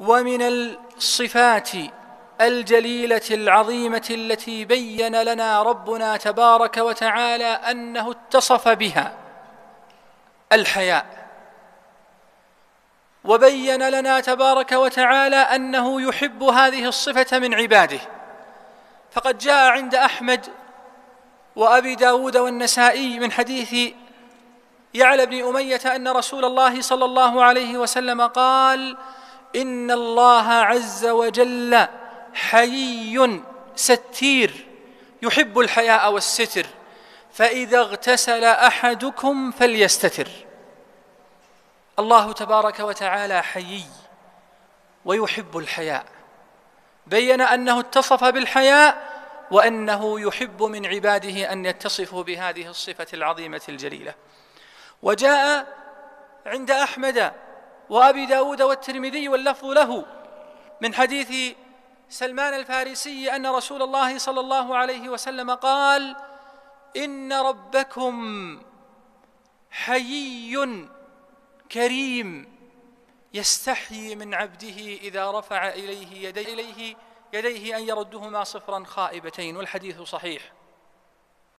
ومن الصفات الجليله العظيمه التي بين لنا ربنا تبارك وتعالى انه اتصف بها الحياء وبين لنا تبارك وتعالى انه يحب هذه الصفه من عباده فقد جاء عند احمد وابي داود والنسائي من حديث يعلى بن اميه ان رسول الله صلى الله عليه وسلم قال إن الله عز وجل حيي ستير يحب الحياء والستر فإذا اغتسل أحدكم فليستتر الله تبارك وتعالى حيي ويحب الحياء بين أنه اتصف بالحياء وأنه يحب من عباده أن يتصفوا بهذه الصفة العظيمة الجليلة وجاء عند أحمد وأبي داود والترمذي واللفظ له من حديث سلمان الفارسي أن رسول الله صلى الله عليه وسلم قال إن ربكم حيي كريم يستحيي من عبده إذا رفع إليه يديه, إليه يديه أن يردهما صفرا خائبتين والحديث صحيح